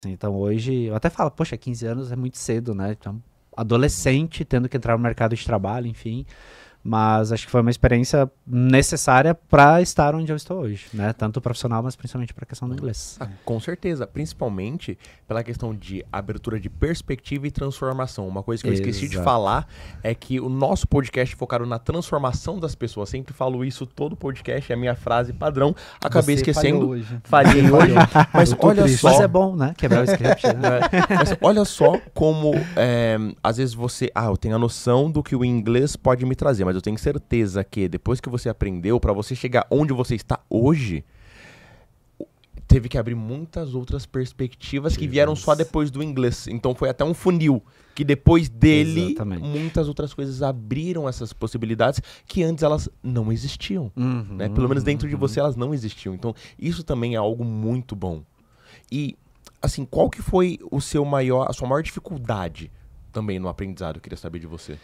Assim, então hoje, eu até falo, poxa, 15 anos é muito cedo, né? Então, adolescente tendo que entrar no mercado de trabalho, enfim. Mas acho que foi uma experiência necessária para estar onde eu estou hoje, né? Tanto profissional, mas principalmente para a questão do inglês. Ah, com certeza, principalmente pela questão de abertura de perspectiva e transformação. Uma coisa que eu Exato. esqueci de falar é que o nosso podcast focou é focado na transformação das pessoas. Sempre falo isso todo podcast, é a minha frase padrão. Acabei Você esquecendo. Hoje. Falhei hoje. mas olha triste. só. Mas é bom, né? Quebrar o script. Né? É. mas olha só como é, às vezes você. Ah, eu tenho a noção do que o inglês pode me trazer, mas eu tenho certeza que depois que você aprendeu, para você chegar onde você está hoje, teve que abrir muitas outras perspectivas que vieram só depois do inglês. Então foi até um funil que depois dele Exatamente. muitas outras coisas abriram essas possibilidades que antes elas não existiam, né? uhum, né? Pelo menos dentro uhum. de você elas não existiam. Então isso também é algo muito bom. E assim, qual que foi o seu maior, a sua maior dificuldade também no aprendizado? Eu queria saber de você.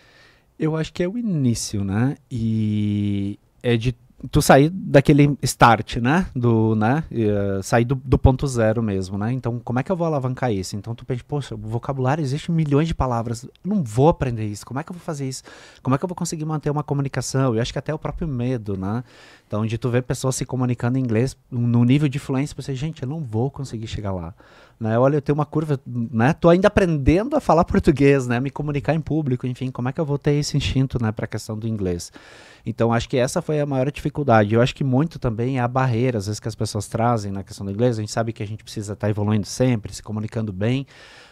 Eu acho que é o início, né? E é de tu sair daquele start, né? Do, né? Uh, sair do, do, ponto zero mesmo, né? Então, como é que eu vou alavancar isso? Então, tu pensa, poxa, vocabulário, existe milhões de palavras. não vou aprender isso. Como é que eu vou fazer isso? Como é que eu vou conseguir manter uma comunicação? Eu acho que até o próprio medo, né? Então, de tu ver pessoas se comunicando em inglês no nível de fluência, você, gente, eu não vou conseguir chegar lá. Né? Olha, eu tenho uma curva, né? Tô ainda aprendendo a falar português, né? Me comunicar em público, enfim, como é que eu vou ter esse instinto, né, para a questão do inglês? Então acho que essa foi a maior dificuldade. Eu acho que muito também é a barreira, às vezes, que as pessoas trazem na questão do inglês. A gente sabe que a gente precisa estar tá evoluindo sempre, se comunicando bem,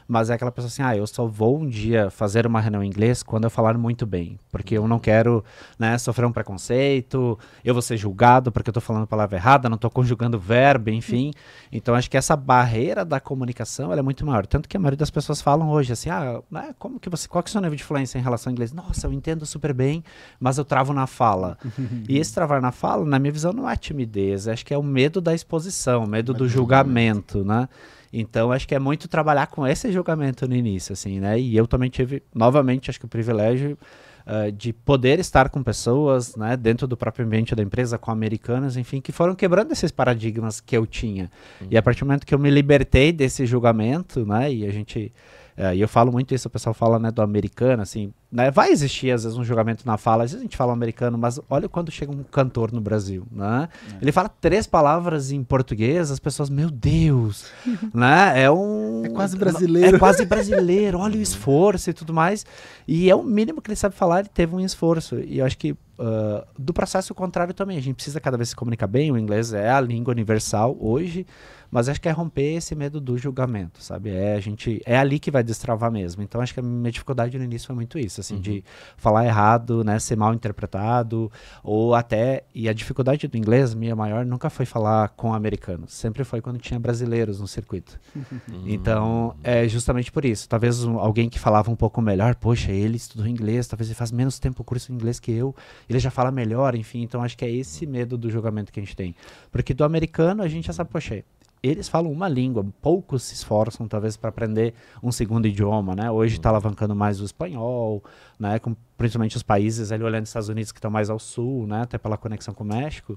mas é aquela pessoa assim, ah, eu só vou um dia fazer uma reunião em inglês quando eu falar muito bem. Porque eu não quero, né, sofrer um preconceito, eu vou ser julgado porque eu tô falando palavra errada, não tô conjugando verbo, enfim. Então acho que essa barreira da comunicação, é muito maior. Tanto que a maioria das pessoas falam hoje assim, ah, né, como que você, qual que é o seu nível de fluência em relação ao inglês? Nossa, eu entendo super bem, mas eu travo na fala. e esse travar na fala, na minha visão, não é timidez, acho que é o medo da exposição, medo do julgamento, né? Então, acho que é muito trabalhar com esse julgamento no início, assim, né? E eu também tive, novamente, acho que o privilégio uh, de poder estar com pessoas, né, dentro do próprio ambiente da empresa, com americanas, enfim, que foram quebrando esses paradigmas que eu tinha. Uhum. E a partir do momento que eu me libertei desse julgamento, né, e a gente. Uh, e eu falo muito isso, o pessoal fala, né, do americano, assim, né? Vai existir, às vezes, um julgamento na fala. Às vezes a gente fala americano, mas olha quando chega um cantor no Brasil, né? É. Ele fala três palavras em português, as pessoas, meu Deus, né? É um... É quase brasileiro. É quase brasileiro, olha o esforço e tudo mais. E é o mínimo que ele sabe falar, ele teve um esforço. E eu acho que Uh, do processo contrário também. A gente precisa cada vez se comunicar bem. O inglês é a língua universal hoje, mas acho que é romper esse medo do julgamento, sabe? É a gente é ali que vai destravar mesmo. Então acho que a minha dificuldade no início foi muito isso assim, uhum. de falar errado, né, ser mal interpretado, ou até, e a dificuldade do inglês, minha maior, nunca foi falar com americanos, sempre foi quando tinha brasileiros no circuito. Uhum. Então, é justamente por isso, talvez um, alguém que falava um pouco melhor, poxa, ele estudou inglês, talvez ele faz menos tempo o curso de inglês que eu, ele já fala melhor, enfim, então acho que é esse medo do julgamento que a gente tem. Porque do americano a gente já sabe, poxa, eles falam uma língua, poucos se esforçam talvez para aprender um segundo idioma, né? Hoje está uhum. alavancando mais o espanhol, né? Com, principalmente os países ali olhando os Estados Unidos que estão mais ao sul, né? Até pela conexão com o México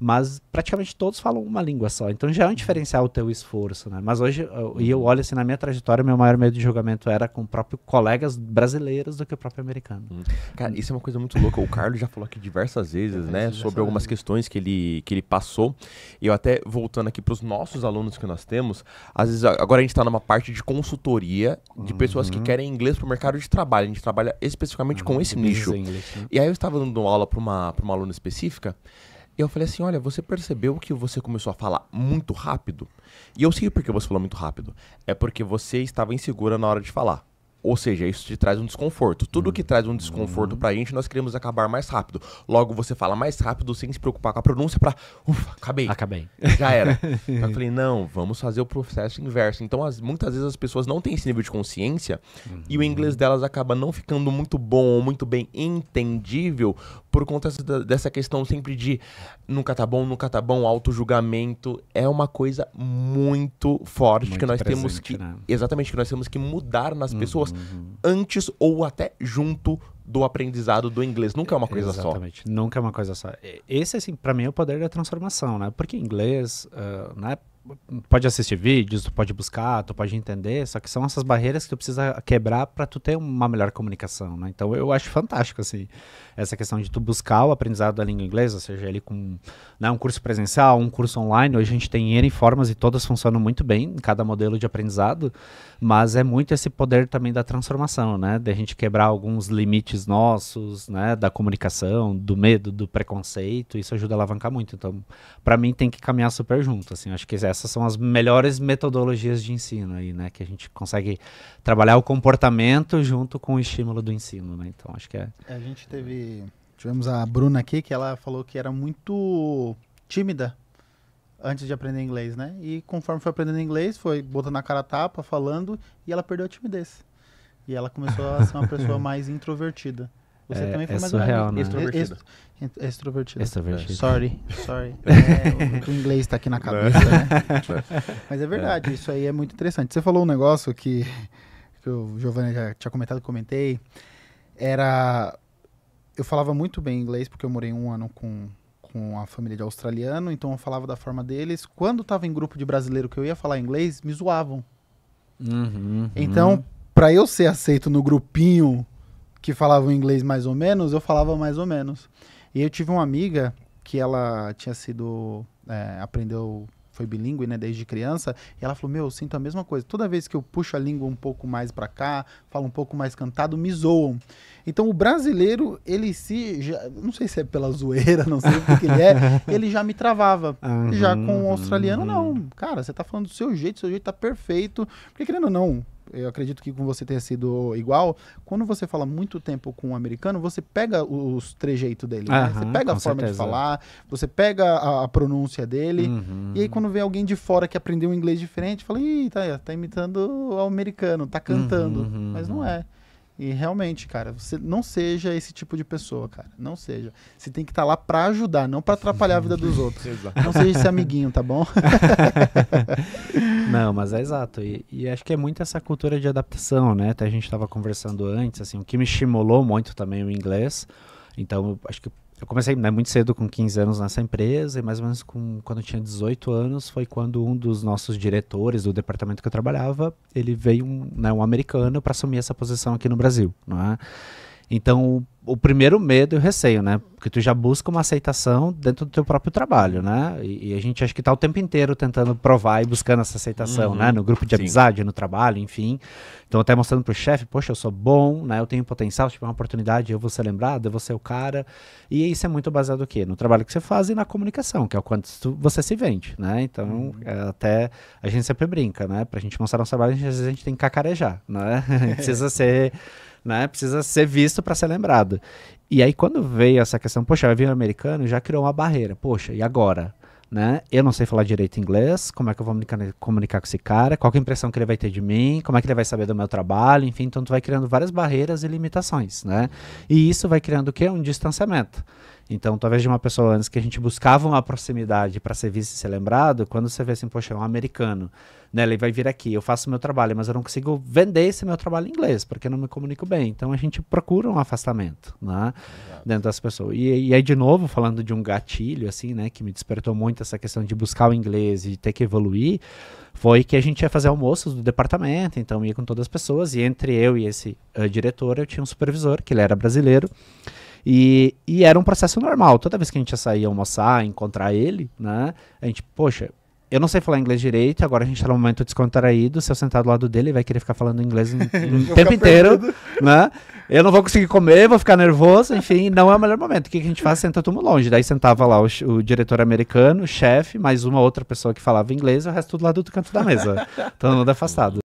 mas praticamente todos falam uma língua só. Então já é um diferencial o teu esforço, né? Mas hoje, e eu olho assim na minha trajetória, meu maior medo de julgamento era com próprio colegas brasileiros do que o próprio americano. Hum. Cara, isso é uma coisa muito louca. O Carlos já falou aqui diversas vezes, né, sobre algumas questões que ele, que ele passou. E eu até voltando aqui para os nossos alunos que nós temos, às vezes agora a gente está numa parte de consultoria de uhum. pessoas que uhum. querem inglês para o mercado de trabalho. A gente trabalha especificamente uhum. com esse nicho. English, né? E aí eu estava dando aula para uma, uma aluna específica eu falei assim: olha, você percebeu que você começou a falar muito rápido? E eu sei porque você falou muito rápido. É porque você estava insegura na hora de falar. Ou seja, isso te traz um desconforto. Tudo que uhum. traz um desconforto pra gente, nós queremos acabar mais rápido. Logo, você fala mais rápido sem se preocupar com a pronúncia pra. Ufa, acabei. Acabei. Já era. então, eu falei, não, vamos fazer o processo inverso. Então, as, muitas vezes as pessoas não têm esse nível de consciência uhum. e o uhum. inglês delas acaba não ficando muito bom ou muito bem entendível por conta dessa questão sempre de nunca tá bom, nunca tá bom, auto-julgamento. É uma coisa muito forte muito que nós presente, temos que. Né? Exatamente, que nós temos que mudar nas uhum. pessoas uhum. antes ou até junto do aprendizado do inglês. Nunca é uma coisa Exatamente. só. Exatamente. Nunca é uma coisa só. Esse, assim, para mim é o poder da transformação, né? Porque inglês, uh, né? pode assistir vídeos, tu pode buscar, tu pode entender, só que são essas barreiras que tu precisa quebrar para tu ter uma melhor comunicação, né? Então eu acho fantástico assim essa questão de tu buscar o aprendizado da língua inglesa, ou seja, ele com né, um curso presencial, um curso online, hoje a gente tem N formas e todas funcionam muito bem, cada modelo de aprendizado, mas é muito esse poder também da transformação, né? De a gente quebrar alguns limites nossos, né, da comunicação, do medo, do preconceito, isso ajuda a alavancar muito. Então, para mim tem que caminhar super junto, assim, acho que é essas são as melhores metodologias de ensino aí, né? Que a gente consegue trabalhar o comportamento junto com o estímulo do ensino, né? Então acho que é. A gente teve. Tivemos a Bruna aqui, que ela falou que era muito tímida antes de aprender inglês, né? E conforme foi aprendendo inglês, foi botando a cara a tapa, falando, e ela perdeu a timidez. E ela começou a ser uma pessoa mais introvertida. Você é, também foi é mais surreal, né? extrovertido. Extrovertido. extrovertido. extrovertido. Sorry, sorry. é, o, inglês está aqui na cabeça, né? Mas é verdade, é. isso aí é muito interessante. Você falou um negócio que, que o Giovanni já tinha comentado, comentei. Era. Eu falava muito bem inglês, porque eu morei um ano com, com a família de australiano, então eu falava da forma deles. Quando estava em grupo de brasileiro que eu ia falar inglês, me zoavam. Uhum, uhum. então, uhum. para eu ser aceito no grupinho que falavam inglês mais ou menos, eu falava mais ou menos. E eu tive uma amiga que ela tinha sido. É, aprendeu. Foi bilíngue, né, desde criança, e ela falou: Meu, eu sinto a mesma coisa. Toda vez que eu puxo a língua um pouco mais para cá, falo um pouco mais cantado, me zoam. Então o brasileiro, ele se. Já, não sei se é pela zoeira, não sei o que ele é, ele já me travava. Uhum, já com o australiano, uhum. não. Cara, você tá falando do seu jeito, seu jeito tá perfeito. Porque querendo ou não, eu acredito que com você tenha sido igual, quando você fala muito tempo com um americano, você pega os trejeitos dele, né? Você pega a forma certeza. de falar, você pega a, a pronúncia dele, uhum. e aí quando vem alguém de fora que aprendeu um inglês diferente, fala, ih, tá, tá imitando o americano, tá cantando, uhum, mas não uhum. é. E realmente, cara, você não seja esse tipo de pessoa, cara. Não seja. Você tem que estar tá lá para ajudar, não para atrapalhar a vida dos outros. não seja esse amiguinho, tá bom? não, mas é exato. E, e, acho que é muito essa cultura de adaptação, né? Até a gente estava conversando antes, assim, o que me estimulou muito também o inglês. Então, acho que eu comecei né, muito cedo, com 15 anos nessa empresa, e mais ou menos com, quando eu tinha 18 anos foi quando um dos nossos diretores do departamento que eu trabalhava, ele veio um, né, um americano para assumir essa posição aqui no Brasil, não é? Então, o, o primeiro medo e o receio, né? Porque tu já busca uma aceitação dentro do teu próprio trabalho, né? E, e a gente acho que tá o tempo inteiro tentando provar e buscando essa aceitação, né? uhum. né? No grupo de Sim. amizade, no trabalho, enfim. Então, até mostrando pro chefe, poxa, eu sou bom, né? Eu tenho potencial, se tiver uma oportunidade, eu vou ser lembrado, eu vou ser o cara. E isso é muito baseado o quê? No trabalho que você faz e na comunicação, que é o quanto tu, você se vende, né? Então, uhum. é, até a gente sempre brinca, né? Pra gente mostrar nosso trabalho, às vezes a gente tem que cacarejar, né? precisa ser né? Precisa ser visto para ser lembrado. E aí quando veio essa questão, poxa, vai vir um americano, já criou uma barreira. Poxa, e agora? Né? Eu não sei falar direito inglês, como é que eu vou me comunicar com esse cara, qual é a impressão que ele vai ter de mim, como é que ele vai saber do meu trabalho, enfim, então tu vai criando várias barreiras e limitações, né? E isso vai criando o quê? Um distanciamento. Então, talvez de uma pessoa antes que a gente buscava uma proximidade para ser visto e ser lembrado, quando você vê assim, poxa, é um americano, né? Ele vai vir aqui, eu faço meu trabalho, mas eu não consigo vender esse meu trabalho em inglês, porque eu não me comunico bem. Então, a gente procura um afastamento, né? Exato. Dentro das pessoas. E, e aí, de novo, falando de um gatilho, assim, né? Que me despertou muito essa questão de buscar o inglês e ter que evoluir, foi que a gente ia fazer almoços do departamento, então ia com todas as pessoas, e entre eu e esse uh, diretor, eu tinha um supervisor, que ele era brasileiro, e, e era um processo normal. Toda vez que a gente ia sair almoçar, encontrar ele, né? A gente, poxa, eu não sei falar inglês direito, agora a gente tá num momento descontraído, se eu sentar do lado dele, ele vai querer ficar falando inglês o tempo inteiro, né? Eu não vou conseguir comer, vou ficar nervoso, enfim, não é o melhor momento. O que, a gente faz? Senta todo mundo longe. Daí sentava lá o, o diretor americano, o chefe, mais uma outra pessoa que falava inglês, o resto tudo lá do outro canto da mesa, todo mundo afastado.